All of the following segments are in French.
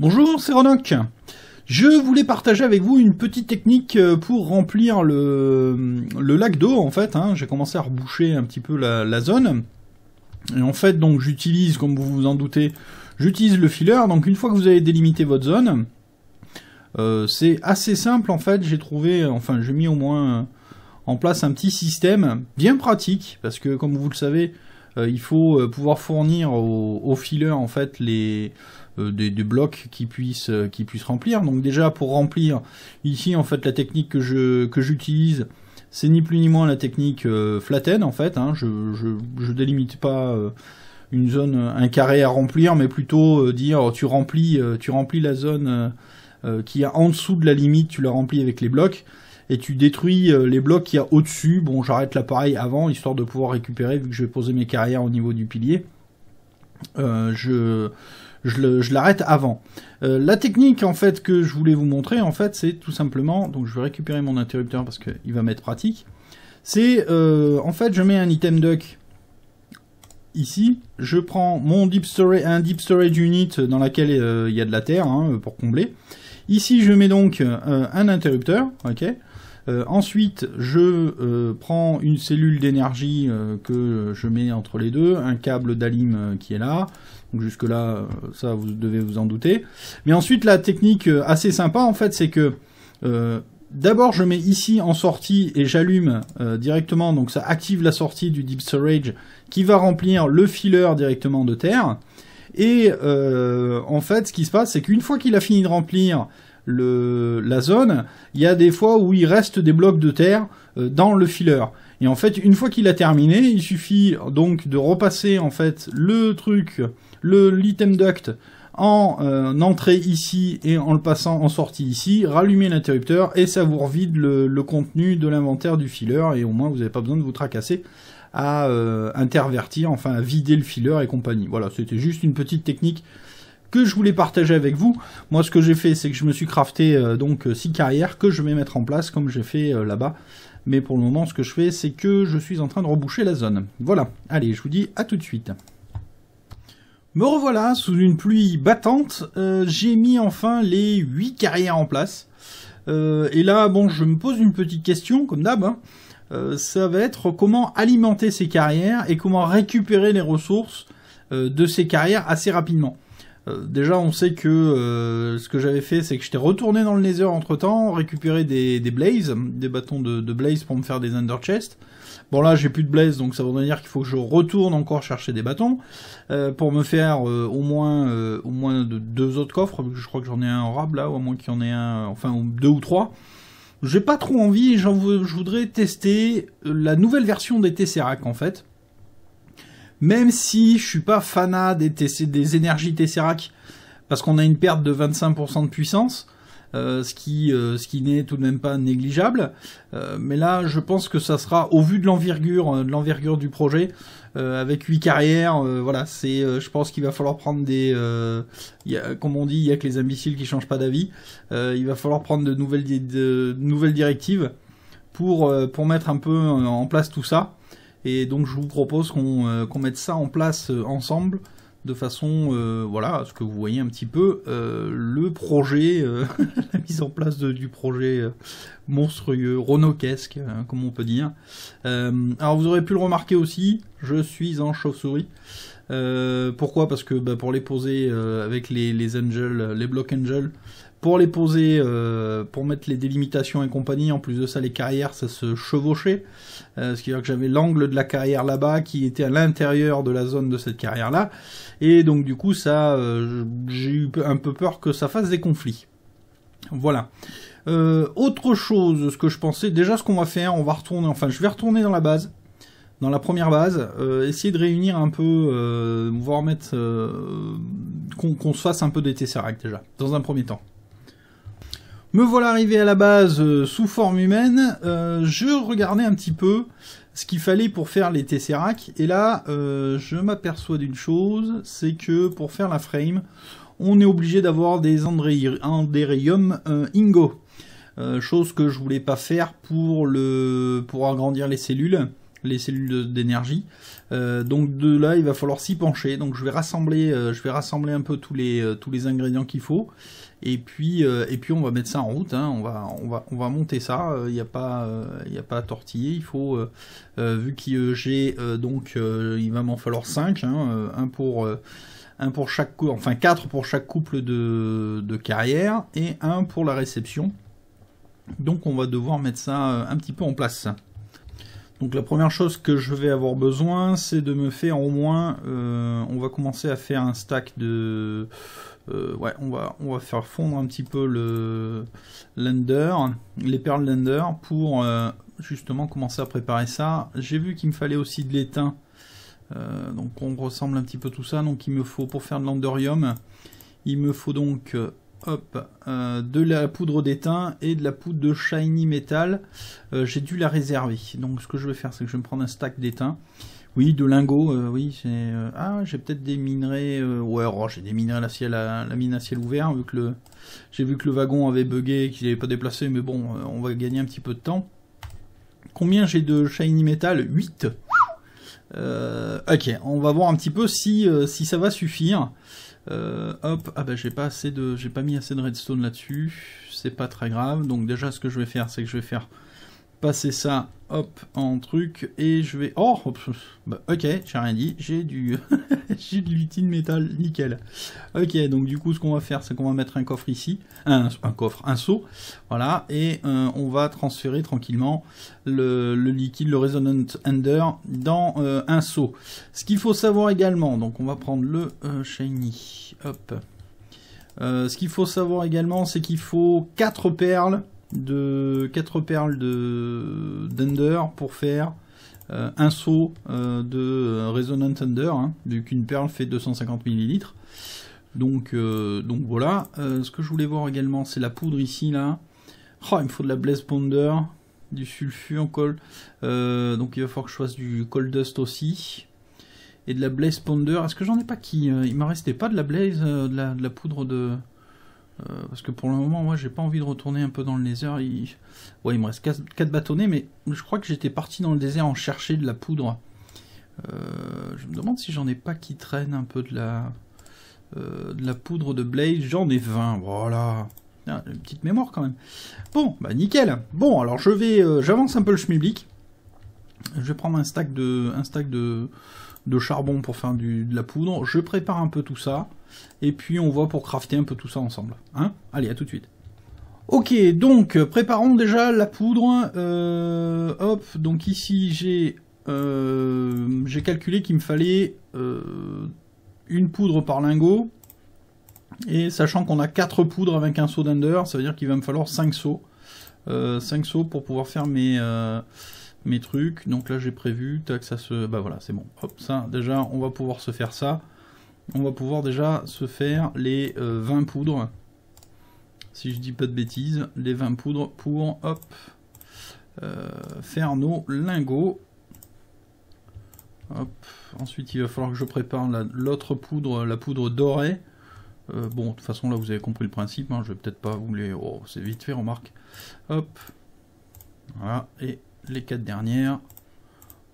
Bonjour, c'est Ronoc. Je voulais partager avec vous une petite technique euh, pour remplir le, lac d'eau en fait. Hein. J'ai commencé à reboucher un petit peu la, zone. Et en fait, donc j'utilise, comme vous vous en doutez, j'utilise le filler. Donc une fois que vous avez délimité votre zone, euh, c'est assez simple en fait. J'ai trouvé, enfin j'ai mis au moins euh, en place un petit système bien pratique parce que comme vous le savez, il faut pouvoir fournir au, au filler en fait les euh, des, blocs qui puissent, euh, qui puissent remplir. Donc déjà pour remplir, ici en fait la technique que je que j'utilise, c'est ni plus ni moins la technique euh, flatten en fait. Hein. Je, je, délimite pas une zone, un carré à remplir, mais plutôt dire tu remplis, tu remplis la zone qui est en dessous de la limite, tu la remplis avec les blocs et tu détruis les blocs qu'il y a au-dessus. Bon, j'arrête l'appareil avant, histoire de pouvoir récupérer, vu que je vais poser mes carrières au niveau du pilier. je, je l'arrête avant. Euh, la technique en fait que je voulais vous montrer en fait c'est tout simplement, donc je vais récupérer mon interrupteur parce qu'il va m'être pratique, c'est euh, en fait je mets un item duck ici, je prends mon deep storage, un deep storage unit dans laquelle euh, il y a de la terre hein, pour combler. Ici je mets donc un interrupteur, ok, euh, ensuite, je euh, prends une cellule d'énergie euh, que je mets entre les deux, un câble d'alim qui est là. Donc jusque là, ça vous devez vous en douter. Mais ensuite, la technique assez sympa en fait, c'est que d'abord je mets ici en sortie et j'allume directement, donc ça active la sortie du deep storage qui va remplir le fileur directement de terre. Et en fait, ce qui se passe, c'est qu'une fois qu'il a fini de remplir le, la zone, il y a des fois où il reste des blocs de terre euh, dans le fileur. Et en fait, une fois qu'il a terminé, il suffit donc de repasser en fait le truc, le l'item duct en euh, entrée ici et en le passant en sortie ici, rallumer l'interrupteur et ça vous revide le, contenu de l'inventaire du fileur et au moins vous n'avez pas besoin de vous tracasser à euh, intervertir, enfin à vider le fileur et compagnie. Voilà, c'était juste une petite technique que je voulais partager avec vous. Moi, ce que j'ai fait, c'est que je me suis crafté euh, donc euh, six carrières que je vais mettre en place comme j'ai fait euh, là-bas. Mais pour le moment, ce que je fais, c'est que je suis en train de reboucher la zone. Voilà. Allez, je vous dis à tout de suite. Me revoilà sous une pluie battante. j'ai mis enfin les huit carrières en place. et là, bon, je me pose une petite question, comme d'hab. Hein. ça va être comment alimenter ces carrières et comment récupérer les ressources de ces carrières assez rapidement. Euh, déjà, on sait que euh, ce que j'avais fait, c'est que j'étais retourné dans le Nether entre temps, récupérer des, des blazes, des bâtons de, blaze pour me faire des under chest. Bon là, j'ai plus de blaze, donc ça voudrait dire qu'il faut que je retourne encore chercher des bâtons euh, pour me faire au moins au moins deux autres coffres. Je crois que j'en ai un en là, ou à moins qu'il y en ait un, enfin deux ou trois. J'ai pas trop envie, J'en je voudrais tester la nouvelle version des Tesseract en fait même si je suis pas fanat des, des énergies Tesseract, parce qu'on a une perte de 25% de puissance, euh, euh, ce qui, n'est tout de même pas négligeable. Euh, mais là, je pense que ça sera, au vu de l'envergure, de l'envergure du projet, avec 8 carrières, voilà, c'est, je pense qu'il va falloir prendre des, comme on dit, il n'y a que les imbéciles qui changent pas d'avis. il va falloir prendre de nouvelles, nouvelles directives pour, pour mettre un peu en place tout ça. Et donc je vous propose qu'on euh, mette ça en place euh, ensemble, de façon euh, voilà, à ce que vous voyez un petit peu le projet, la mise en place du projet monstrueux, ronoquesque, hein, comme on peut dire. alors vous aurez pu le remarquer aussi, je suis en chauve-souris. pourquoi Parce que bah, pour les poser avec les, les angels, les block angels, pour les poser, euh, pour mettre les délimitations et compagnie. En plus de ça, les carrières, ça se chevauchait. Euh, ce qui veut dire que j'avais l'angle de la carrière là-bas qui était à l'intérieur de la zone de cette carrière-là. Et donc du coup, ça, euh, j'ai eu un peu peur que ça fasse des conflits. Voilà. autre chose, ce que je pensais, déjà ce qu'on va faire, on va retourner, enfin je vais retourner dans la base, dans la première base, essayer de réunir un peu, voir mettre, qu'on se fasse un peu des Tesseract déjà, dans un premier temps. Me voilà arrivé à la base euh, sous forme humaine. Euh, je regardais un petit peu ce qu'il fallait pour faire les Tesseract. Et là, euh, je m'aperçois d'une chose, c'est que pour faire la frame, on est obligé d'avoir des euh, Ingo. chose que je voulais pas faire pour, le, pour agrandir les cellules les cellules d'énergie. donc de là, il va falloir s'y pencher. Donc je vais rassembler, je vais rassembler un peu tous les, tous les ingrédients qu'il faut et puis, euh, et puis on va mettre ça en route, hein. on, va, on, va, on va monter ça, il euh, n'y a, pas, il euh, a pas à tortiller, il faut, vu que j'ai, donc il va m'en falloir 5, hein, un, pour, un pour chaque couple, enfin 4 pour chaque couple de, de, carrière, et un pour la réception. Donc on va devoir mettre ça un petit peu en place. Donc la première chose que je vais avoir besoin, c'est de me faire au moins, on va commencer à faire un stack de... Euh, ouais, on va, on va faire fondre un petit peu le les perles lender pour euh, justement commencer à préparer ça. J'ai vu qu'il me fallait aussi de l'étain. Euh, donc on ressemble un petit peu tout ça. Donc il me faut pour faire de l'andorium, il me faut donc hop, de la poudre d'étain et de la poudre de shiny metal. J'ai dû la réserver. Donc ce que je vais faire, c'est que je vais me prendre un stack d'étain. Oui, de lingots, euh, oui. c'est... Euh, ah, j'ai peut-être des minerais. Euh, ouais, oh, j'ai des minerais à la, ciel, la mine à ciel ouvert, vu que le, j'ai vu que le wagon avait bugué qu'il n'avait pas déplacé, mais bon, on va gagner un petit peu de temps. Combien j'ai de shiny metal 8 Ok, on va voir un petit peu si, si ça va suffire. hop, ah bah j'ai pas assez de, j'ai pas mis assez de redstone là-dessus. C'est pas très grave. Donc déjà, ce que je vais faire, c'est que je vais faire passer ça, hop, en truc, et je vais... Oh, oh bah, ok, j'ai rien dit, j'ai du... j'ai de métal, nickel. Ok, donc du coup, ce qu'on va faire, c'est qu'on va mettre un coffre ici, un, coffre, un seau, voilà, et euh, on va transférer tranquillement le, liquide, le Resonant Ender, dans euh, un seau. Ce qu'il faut savoir également, donc on va prendre le euh, Shiny, hop. ce qu'il faut savoir également, c'est qu'il faut 4 perles de 4 perles de d'Ender pour faire euh, un seau euh, de Resonant Thunder, hein, vu qu'une perle fait 250 ml. Donc, euh, donc voilà. ce que je voulais voir également, c'est la poudre ici, là. Oh, il me faut de la Blaze Ponder, du sulfure, colle. donc il va falloir que je fasse du Cold Dust aussi. Et de la Blaze Ponder. Est-ce que j'en ai pas qui Il m'en restait pas de la Blaze, de la poudre de... Euh, parce que pour le moment, moi, j'ai pas envie de retourner un peu dans le désert. Il... Ouais, il me reste 4, bâtonnets, mais je crois que j'étais parti dans le désert en chercher de la poudre. Euh, je me demande si j'en ai pas qui traîne un peu de la, euh, de la poudre de Blaze. J'en ai 20, voilà. Ah, une petite mémoire quand même. Bon, bah nickel. Bon, alors je vais, j'avance un peu le schmilblick. Je vais prendre un stack de, un stack de, charbon pour faire de la poudre. Je prépare un peu tout ça et puis on voit pour crafter un peu tout ça ensemble. Hein Allez, à tout de suite. Ok, donc euh, préparons déjà la poudre. Euh, hop, donc ici j'ai euh, j'ai calculé qu'il me fallait une poudre par lingot. Et sachant qu'on a 4 poudres avec un saut d'under, ça veut dire qu'il va me falloir 5 sauts, 5 sauts pour pouvoir faire mes, mes trucs. Donc là j'ai prévu, tac, ça se... Bah voilà, c'est bon. Hop, ça, déjà on va pouvoir se faire ça on va pouvoir déjà se faire les 20 euh, poudres. Si je dis pas de bêtises, les 20 poudres pour hop, euh, faire nos lingots. Hop. Ensuite, il va falloir que je prépare l'autre poudre, la poudre dorée. Euh, bon, de toute façon, là, vous avez compris le principe. Hein, je vais peut-être pas vous les... Oh, c'est vite fait, remarque. Hop. Voilà. Et les quatre dernières.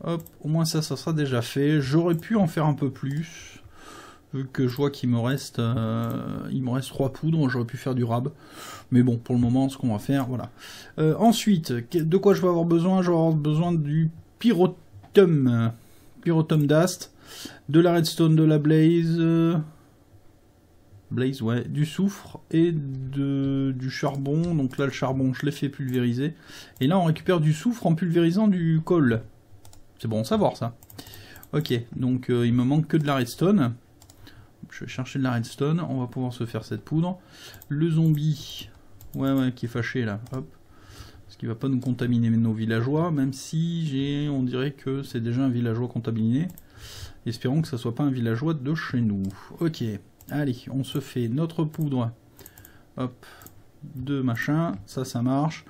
Hop. Au moins, ça, ça sera déjà fait. J'aurais pu en faire un peu plus. Vu que je vois qu'il me reste 3 euh, il me reste trois poudres, j'aurais pu faire du rab. Mais bon, pour le moment, ce qu'on va faire, voilà. Euh, ensuite, de quoi je vais avoir besoin Je vais avoir besoin du pyrotum. Pyrotum dust, de la redstone, de la blaze. Euh, blaze, ouais, du soufre et de, du charbon. Donc là, le charbon, je l'ai fait pulvériser. Et là, on récupère du soufre en pulvérisant du col. C'est bon à savoir ça. Ok, donc il me manque que de la redstone. Je vais chercher de la redstone. On va pouvoir se faire cette poudre. Le zombie. Ouais, ouais, qui est fâché là. Hop. Parce qu'il va pas nous contaminer nos villageois. Même si j'ai, on dirait que c'est déjà un villageois contaminé. Espérons que ça soit pas un villageois de chez nous. Ok. Allez, on se fait notre poudre. Hop. Deux machins. Ça, ça marche.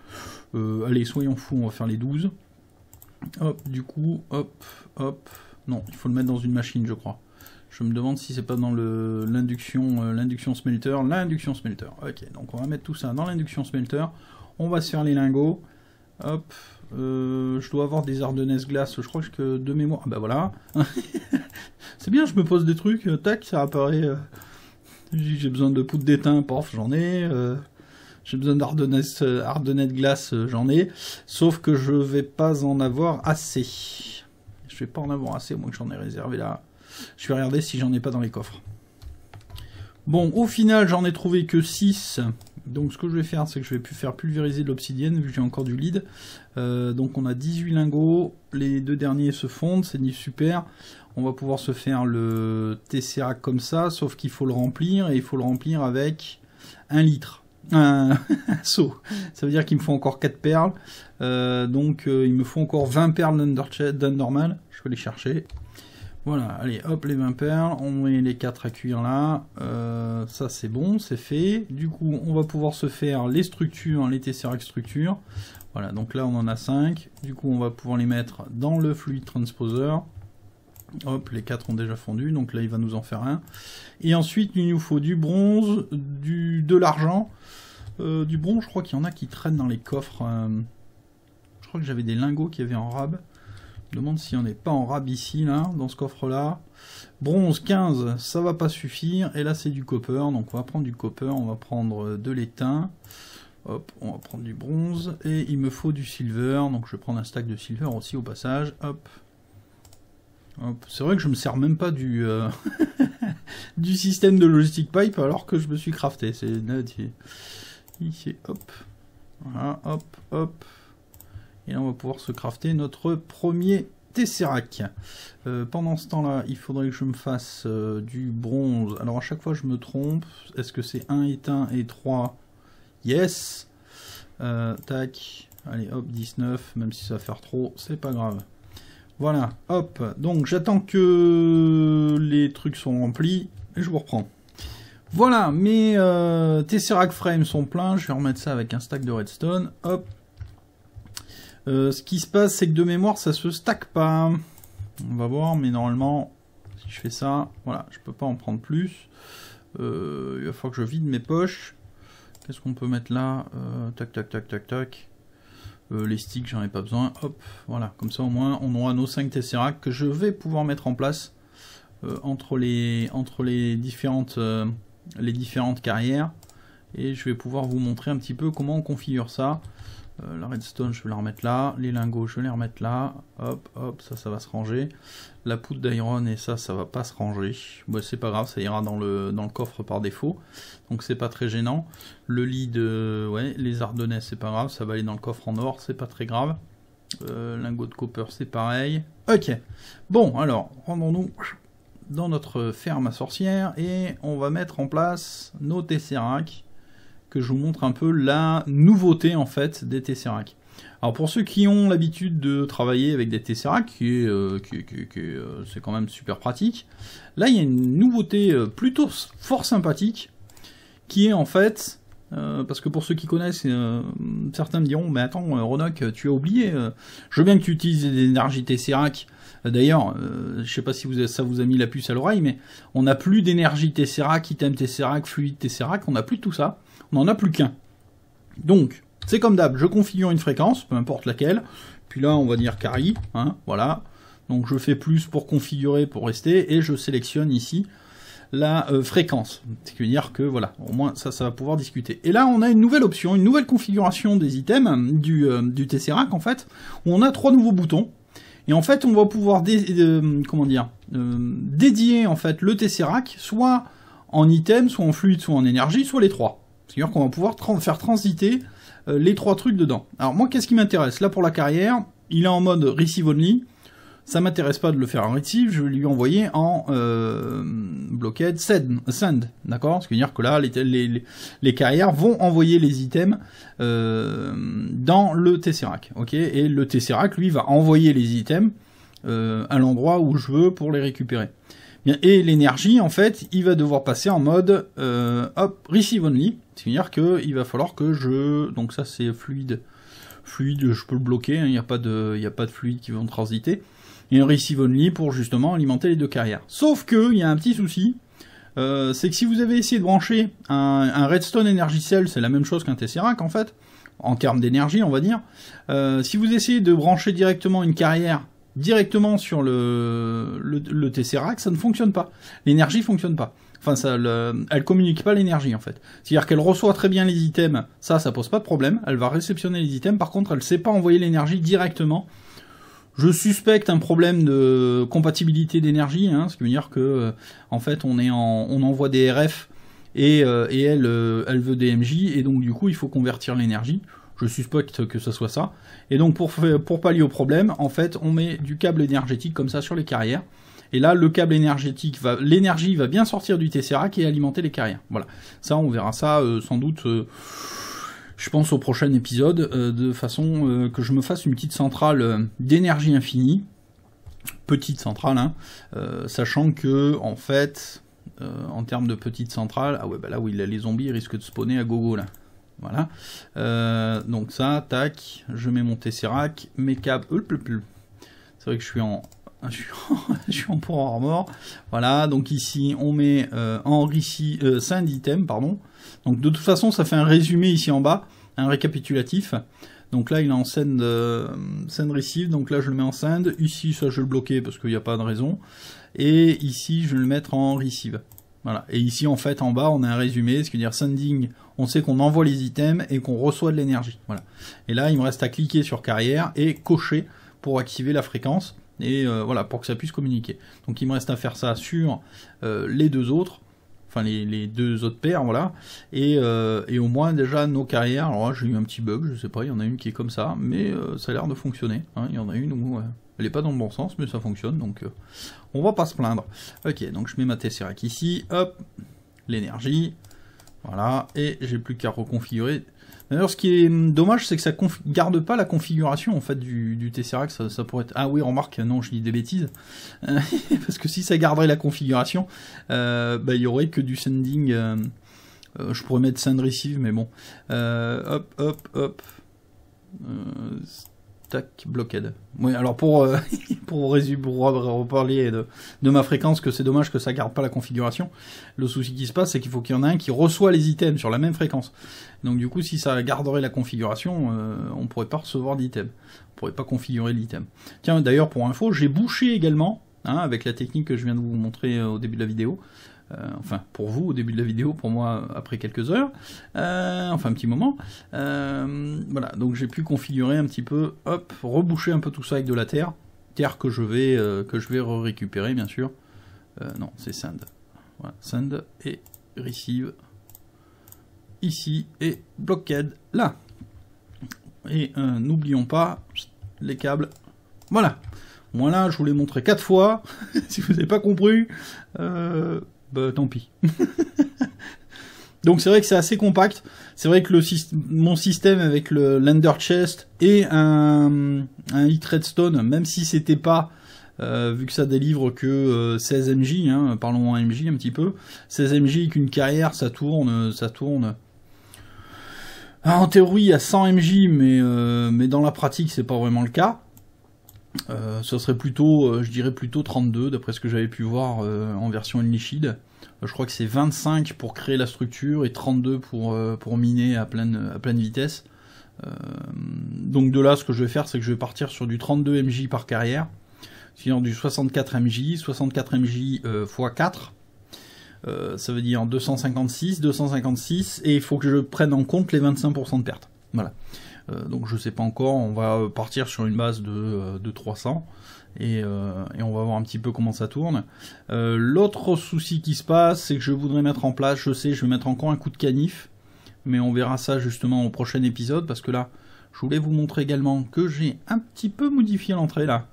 Euh, allez, soyons fous, on va faire les 12. Hop, du coup, hop, hop. Non, il faut le mettre dans une machine, je crois. Je me demande si c'est pas dans l'induction euh, l'induction smelter, l'induction smelter. OK, donc on va mettre tout ça dans l'induction smelter. On va se faire les lingots. Hop, euh, je dois avoir des Ardennaises glace, je crois que de mémoire. Ah bah voilà. c'est bien, je me pose des trucs, euh, tac, ça apparaît. J'ai besoin de poudre d'étain, porf, j'en ai. J'ai besoin d'Ardennaises de glace, j'en ai. Sauf que je vais pas en avoir assez. Je vais pas en avoir assez, au moins que j'en ai réservé là. Je vais regarder si j'en ai pas dans les coffres. Bon, au final, j'en ai trouvé que 6. Donc ce que je vais faire, c'est que je vais plus faire pulvériser de l'obsidienne, vu que j'ai encore du lead. Euh, donc on a 18 lingots, les deux derniers se fondent, c'est ni super. On va pouvoir se faire le Tesseract comme ça, sauf qu'il faut le remplir, et il faut le remplir avec un litre. Un, saut. Ça veut dire qu'il me faut encore 4 perles. Euh, donc euh, il me faut encore 20 perles normal Je vais les chercher. Voilà, allez, hop, les 20 perles, on met les 4 à cuire là, euh, ça c'est bon, c'est fait. Du coup, on va pouvoir se faire les structures, les tesseract structures. Voilà, donc là on en a 5, du coup on va pouvoir les mettre dans le fluide transposer. Hop, les 4 ont déjà fondu, donc là il va nous en faire un. Et ensuite, il nous faut du bronze, du, de l'argent. Euh, du bronze, je crois qu'il y en a qui traînent dans les coffres. Euh, je crois que j'avais des lingots qui avaient en rab demande si on n'est pas en rab ici, là, dans ce coffre-là. Bronze 15, ça va pas suffire. Et là, c'est du copper. Donc, on va prendre du copper. On va prendre euh, de l'étain. Hop, on va prendre du bronze. Et il me faut du silver. Donc, je vais prendre un stack de silver aussi au passage. Hop. C'est vrai que je me sers même pas du, euh, du système de logistic pipe alors que je me suis crafté. C'est net. Ici, hop. Voilà, hop, hop. Et là, on va pouvoir se crafter notre premier Tesseract. Euh, pendant ce temps-là, il faudrait que je me fasse euh, du bronze. Alors, à chaque fois, je me trompe. Est-ce que c'est 1 éteint et 3 Yes euh, Tac. Allez, hop, 19. Même si ça va faire trop, c'est pas grave. Voilà, hop. Donc, j'attends que les trucs sont remplis. Et je vous reprends. Voilà, mes Tesseract Frames sont pleins. Je vais remettre ça avec un stack de redstone. Hop, euh, ce qui se passe, c'est que de mémoire, ça se stack pas. On va voir, mais normalement, si je fais ça, voilà, je peux pas en prendre plus. Euh, il va falloir que je vide mes poches. Qu'est-ce qu'on peut mettre là euh, Tac, tac, tac, tac, tac. les sticks, j'en ai pas besoin. Hop, voilà, comme ça au moins, on aura nos 5 Tesseract que je vais pouvoir mettre en place entre, les différentes carrières. Et je vais pouvoir vous montrer un petit peu comment on configure ça. Euh, la redstone, je vais la remettre là. Les lingots, je vais les remettre là. Hop, hop, ça, ça va se ranger. La poudre d'iron et ça, ça va pas se ranger. Bon, c'est pas grave, ça ira dans le, dans le coffre par défaut. Donc c'est pas très gênant. Le lit de... Ouais, les ardennais, c'est pas grave. Ça va aller dans le coffre en or, c'est pas très grave. Euh, lingot de copper, c'est pareil. Ok. Bon, alors, rendons-nous dans notre ferme à sorcière et on va mettre en place nos tesseracs que je vous montre un peu la nouveauté en fait des Tesseract. Alors pour ceux qui ont l'habitude de travailler avec des Tesseract, euh, euh, c'est quand même super pratique, là il y a une nouveauté euh, plutôt fort sympathique, qui est en fait, parce que pour ceux qui connaissent, certains me diront, mais attends Ronoc, tu as oublié, je veux bien que tu utilises des énergies Tesseract, D'ailleurs, je je sais pas si vous, ça vous a mis la puce à l'oreille, mais on n'a plus d'énergie Tesseract, item Tesseract, fluide Tesseract, on n'a plus tout ça on n'en a plus qu'un. Donc, c'est comme d'hab, je configure une fréquence, peu importe laquelle, puis là on va dire carry, hein, voilà, donc je fais plus pour configurer, pour rester, et je sélectionne ici la euh, fréquence. cest veut dire que voilà, au moins ça, ça va pouvoir discuter. Et là, on a une nouvelle option, une nouvelle configuration des items du, euh, Tesseract en fait, où on a trois nouveaux boutons. Et en fait, on va pouvoir euh, comment dire, dédier en fait le Tesseract soit en item, soit en fluide, soit en énergie, soit les trois. C'est-à-dire qu'on va pouvoir faire transiter euh, les trois trucs dedans. Alors moi, qu'est-ce qui m'intéresse Là, pour la carrière, il est en mode receive only. Ça m'intéresse pas de le faire en receive, je vais lui envoyer en euh, send, send d'accord Ce qui veut dire que là, les, carrières vont envoyer les items euh, dans le Tesseract, Et le Tesseract, lui, va envoyer les items euh, à l'endroit où je veux pour les récupérer et l'énergie, en fait, il va devoir passer en mode euh, receive only. C'est-à-dire qu'il va falloir que je. Donc ça c'est fluide. Fluide, je peux le bloquer, hein, il n'y a, pas de... a pas de fluide qui vont transiter. Et un receive only pour justement alimenter les deux carrières. Sauf que il y a un petit souci. Euh, c'est que si vous avez essayé de brancher un, Redstone Energy Cell, c'est la même chose qu'un Tesseract en fait, en termes d'énergie on va dire. Euh, si vous essayez de brancher directement une carrière directement sur le, le, Tesseract, ça ne fonctionne pas. L'énergie fonctionne pas. Enfin, ça, elle communique pas l'énergie en fait. C'est-à-dire qu'elle reçoit très bien les items, ça, ça pose pas de problème. Elle va réceptionner les items. Par contre, elle sait pas envoyer l'énergie directement. Je suspecte un problème de compatibilité d'énergie, hein, ce qui veut dire que euh, en fait, on envoie des RF euh, et, elle, euh, elle veut des MJ et donc du coup, il faut convertir l'énergie. Je suspecte que ce soit ça. Et donc pour, pour pallier au problème, en fait, on met du câble énergétique comme ça sur les carrières. Et là, le câble énergétique va, l'énergie va bien sortir du Tesseract et alimenter les carrières. Voilà. Ça, on verra ça euh, sans doute. Euh, je pense au prochain épisode, euh, de façon que je me fasse une petite centrale d'énergie infinie, petite centrale, hein, sachant que en fait, en termes de petite centrale, ah ouais, bah là oui, a les zombies risquent de spawner à gogo là. Voilà. Euh, donc ça, tac, je mets mon Tesseract, mes câbles. Euh, C'est vrai que je suis en. Je suis en, pour armor. Voilà, donc ici on met en receive euh, euh pardon. Donc de toute façon, ça fait un résumé ici en bas, un récapitulatif. Donc là, il est en scène, receive, donc là je le mets en send. Ici, ça je vais le bloquer parce qu'il n'y a pas de raison. Et ici, je vais le mettre en receive. Et ici, en fait, en bas, on a un résumé, ce qui veut dire sending, on sait qu'on envoie les items et qu'on reçoit de l'énergie. Voilà. Et là, il me reste à cliquer sur carrière et cocher pour activer la fréquence et euh, voilà, pour que ça puisse communiquer. Donc il me reste à faire ça sur euh, les deux autres enfin les, deux autres paires, voilà. Euh, et, au moins déjà nos carrières, alors j'ai eu un petit bug, je sais pas, il y en a une qui est comme ça, mais euh, ça a l'air de fonctionner. Hein. Il y en a une où euh, elle n'est pas dans le bon sens, mais ça fonctionne, donc on va pas se plaindre. Ok, donc je mets ma Tesseract ici, hop, l'énergie, voilà, et j'ai plus qu'à reconfigurer alors, ce qui est dommage, c'est que ça garde pas la configuration en fait du, du Tesseract. Ça, pourrait être... Ah oui, remarque, non, je dis des bêtises. Euh, parce que si ça garderait la configuration, euh, bah, il y aurait que du sending. Euh, je pourrais mettre send receive, mais bon. hop, hop, hop. Tac, blockade. Oui, alors pour, euh, pour résumer, pour reparler de, de, ma fréquence, que c'est dommage que ça garde pas la configuration, le souci qui se passe, c'est qu'il faut qu'il y en ait un qui reçoit les items sur la même fréquence. Donc du coup, si ça garderait la configuration, on euh, on pourrait pas recevoir d'items, On pourrait pas configurer l'item. Tiens, d'ailleurs, pour info, j'ai bouché également, hein, avec la technique que je viens de vous montrer euh, au début de la vidéo, euh, enfin pour vous au début de la vidéo, pour moi après quelques heures, euh, enfin un petit moment. Euh, voilà, donc j'ai pu configurer un petit peu, hop, reboucher un peu tout ça avec de la terre, terre que je vais que je vais récupérer bien sûr. non, c'est sand. Voilà, sand et receive ici et blockade là. Et n'oublions pas les câbles. Voilà. Moi là, je vous l'ai montré quatre fois. si vous n'avez pas compris, bah, tant pis. Donc c'est vrai que c'est assez compact. C'est vrai que le mon système avec le Lander Chest et un, un Hit Redstone, même si c'était pas, euh, vu que ça délivre que 16 euh, MJ, hein, parlons en MJ un petit peu, 16 MJ qu'une carrière, ça tourne, ça tourne. Ah, en théorie, à 100 MJ, mais, euh, mais dans la pratique, c'est pas vraiment le cas. Euh, ça ce serait plutôt, euh, je dirais plutôt 32, d'après ce que j'avais pu voir euh, en version Unleashed. je crois que c'est 25 pour créer la structure et 32 pour, pour miner à pleine, à pleine vitesse. donc de là, ce que je vais faire, c'est que je vais partir sur du 32 MJ par carrière, sinon du 64 MJ, 64 MJ x 4. ça veut dire 256, 256, et il faut que je prenne en compte les 25% de perte. Voilà. Euh, donc je sais pas encore, on va euh, partir sur une base de, 300. Euh, et, on va voir un petit peu comment ça tourne. L'autre souci qui se passe, c'est que je voudrais mettre en place, je sais, je vais mettre encore un coup de canif, mais on verra ça justement au prochain épisode, parce que là, je voulais vous montrer également que j'ai un petit peu modifié l'entrée là.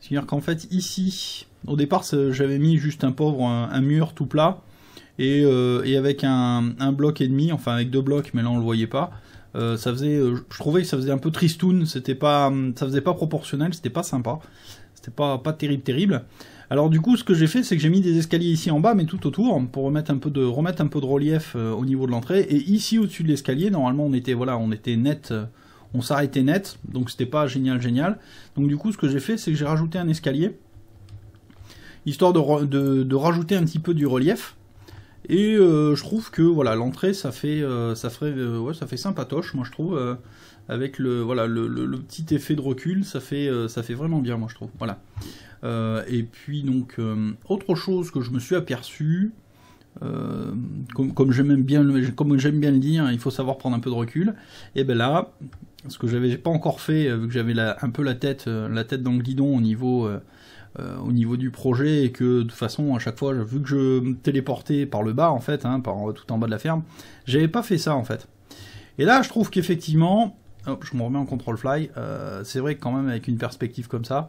C'est-à-dire qu'en fait, ici, au départ, j'avais mis juste un pauvre, un, mur tout plat, et, avec un, un, bloc et demi, enfin avec deux blocs, mais là on le voyait pas. Euh, faisait, euh, je trouvais que ça faisait un peu tristoun. C'était pas, hum, ça faisait pas proportionnel. C'était pas sympa. C'était pas pas terrible terrible. Alors du coup, ce que j'ai fait, c'est que j'ai mis des escaliers ici en bas, mais tout autour, pour remettre un peu de remettre un peu de relief euh, au niveau de l'entrée. Et ici, au-dessus de l'escalier, normalement, on était voilà, on était net, on s'arrêtait net, donc c'était pas génial génial. Donc du coup, ce que j'ai fait, c'est que j'ai rajouté un escalier, histoire de, rajouter un petit peu du relief. Et euh, je trouve que voilà l'entrée ça fait euh, ça ferait euh, ouais, ça fait sympatoche moi je trouve avec le voilà le, le, petit effet de recul ça fait ça fait vraiment bien moi je trouve voilà et puis donc autre chose que je me suis aperçu comme, comme j'aime bien le, comme j'aime bien le dire hein, il faut savoir prendre un peu de recul et ben là ce que j'avais pas encore fait vu que j'avais un peu la tête la tête dans le guidon au niveau euh, au niveau du projet et que de toute façon à chaque fois vu que je me téléportais par le bas en fait, hein, par tout en bas de la ferme, j'avais pas fait ça en fait. Et là je trouve qu'effectivement, je me remets en control fly, euh, c'est vrai que quand même avec une perspective comme ça,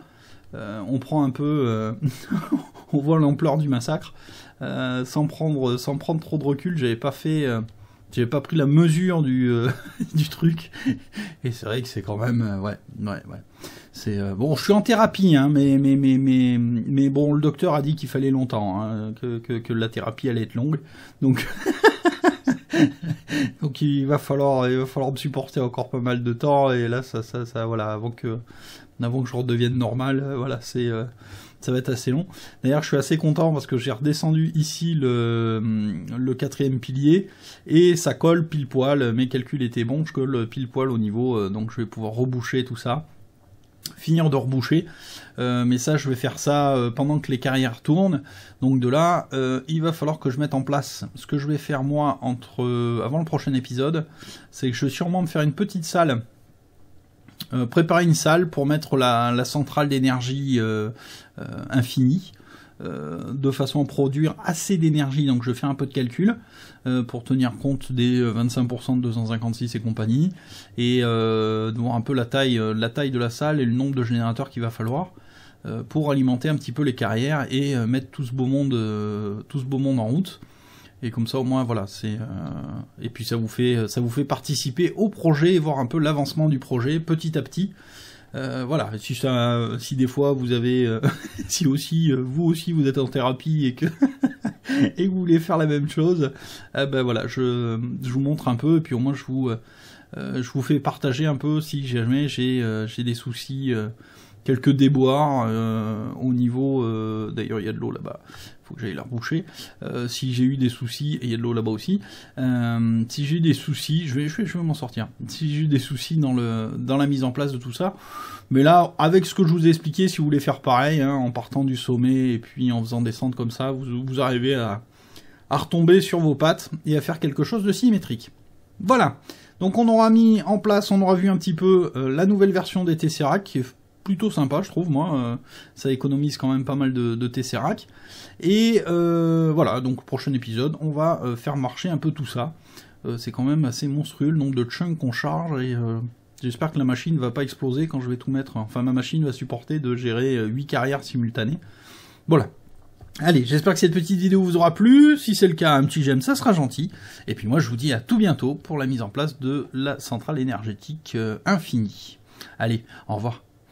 euh, on prend un peu, on voit l'ampleur du massacre. sans prendre sans prendre trop de recul, j'avais pas fait j'ai pas pris la mesure du, euh, du truc. Et c'est vrai que c'est quand même, euh, ouais, ouais, ouais. C'est euh, bon, je suis en thérapie, hein, mais, mais, mais, mais, mais bon, le docteur a dit qu'il fallait longtemps, hein, que, la thérapie allait être longue, donc. donc il va falloir, il va falloir me supporter encore pas mal de temps et là ça, ça, ça, voilà, avant que, avant que je redevienne normal, voilà, c'est ça va être assez long. D'ailleurs, je suis assez content parce que j'ai redescendu ici le, quatrième pilier et ça colle pile poil. Mes calculs étaient bons, je colle pile poil au niveau, euh, donc je vais pouvoir reboucher tout ça finir de reboucher. Euh, mais ça, je vais faire ça euh, pendant que les carrières tournent. Donc de là, il va falloir que je mette en place ce que je vais faire moi entre avant le prochain épisode. C'est que je vais sûrement me faire une petite salle euh, préparer une salle pour mettre la, centrale d'énergie euh, euh, infinie, de façon à produire assez d'énergie, donc je fais un peu de calcul, pour tenir compte des 25% de 256 et compagnie, et de voir un peu la taille, la taille de la salle et le nombre de générateurs qu'il va falloir pour alimenter un petit peu les carrières et mettre tout ce beau monde, tout ce beau monde en route et comme ça au moins voilà c'est euh, et puis ça vous fait ça vous fait participer au projet et voir un peu l'avancement du projet petit à petit. Euh, voilà, si, ça, si des fois vous avez, euh, si aussi euh, vous aussi vous êtes en thérapie et que et vous voulez faire la même chose, eh ben voilà, je, je, vous montre un peu et puis au moins je vous je vous fais partager un peu si jamais j'ai j'ai des soucis, quelques déboires au niveau d'ailleurs il y a de l'eau là-bas j'ai que j'aille la euh, si j'ai eu des soucis, et il y a de l'eau là-bas aussi, euh, si j'ai eu des soucis, je vais, je je m'en sortir. Si j'ai eu des soucis dans, le, dans la mise en place de tout ça, mais là, avec ce que je vous ai expliqué, si vous voulez faire pareil, hein, en partant du sommet et puis en faisant descendre comme ça, vous, arrivez à, retomber sur vos pattes et à faire quelque chose de symétrique. Voilà. Donc on aura mis en place, on aura vu un petit peu euh, la nouvelle version des Tesseract qui est plutôt sympa, je trouve, moi. Euh, ça économise quand même pas mal de, de Et euh, voilà, donc prochain épisode, on va euh, faire marcher un peu tout ça. c'est quand même assez monstrueux le nombre de chunks qu'on charge et... J'espère que la machine va pas exploser quand je vais tout mettre. Enfin, ma machine va supporter de gérer 8 carrières simultanées. Voilà. Allez, j'espère que cette petite vidéo vous aura plu. Si c'est le cas, un petit j'aime, ça sera gentil. Et puis moi, je vous dis à tout bientôt pour la mise en place de la centrale énergétique infinie. Allez, au revoir.